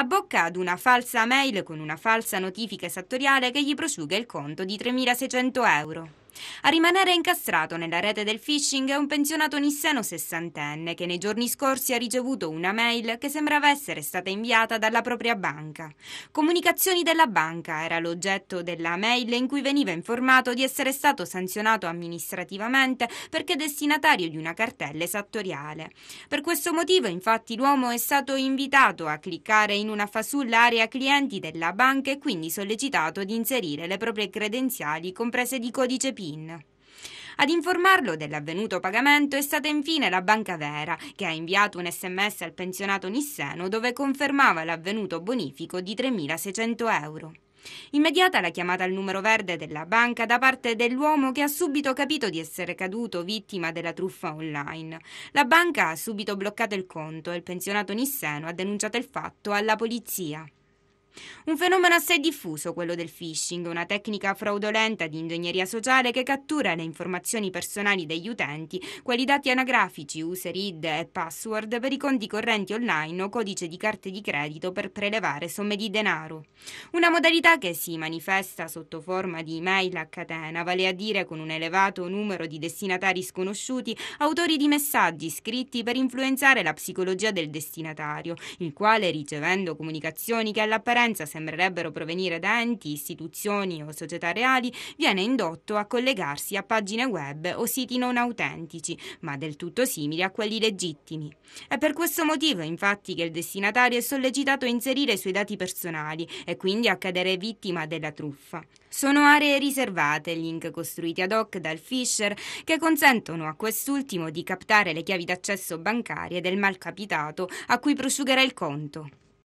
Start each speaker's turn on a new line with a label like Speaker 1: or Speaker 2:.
Speaker 1: abbocca ad una falsa mail con una falsa notifica esattoriale che gli prosciuga il conto di 3.600 euro. A rimanere incastrato nella rete del phishing è un pensionato nisseno sessantenne che nei giorni scorsi ha ricevuto una mail che sembrava essere stata inviata dalla propria banca. Comunicazioni della banca era l'oggetto della mail in cui veniva informato di essere stato sanzionato amministrativamente perché destinatario di una cartella esattoriale. Per questo motivo infatti l'uomo è stato invitato a cliccare in una fasulla area clienti della banca e quindi sollecitato di inserire le proprie credenziali comprese di codice PIN PIN. Ad informarlo dell'avvenuto pagamento è stata infine la Banca Vera, che ha inviato un sms al pensionato Nisseno dove confermava l'avvenuto bonifico di 3.600 euro. Immediata la chiamata al numero verde della banca da parte dell'uomo che ha subito capito di essere caduto vittima della truffa online. La banca ha subito bloccato il conto e il pensionato Nisseno ha denunciato il fatto alla polizia. Un fenomeno assai diffuso quello del phishing, una tecnica fraudolenta di ingegneria sociale che cattura le informazioni personali degli utenti, quali dati anagrafici, user id e password per i conti correnti online o codice di carte di credito per prelevare somme di denaro. Una modalità che si manifesta sotto forma di email a catena, vale a dire con un elevato numero di destinatari sconosciuti, autori di messaggi scritti per influenzare la psicologia del destinatario, il quale ricevendo comunicazioni che all'apparenza apparenza sembrerebbero provenire da enti, istituzioni o società reali, viene indotto a collegarsi a pagine web o siti non autentici, ma del tutto simili a quelli legittimi. È per questo motivo, infatti, che il destinatario è sollecitato a inserire i suoi dati personali e quindi a cadere vittima della truffa. Sono aree riservate, link costruiti ad hoc dal Fisher, che consentono a quest'ultimo di captare le chiavi d'accesso bancarie del malcapitato a cui prosciugherà il conto.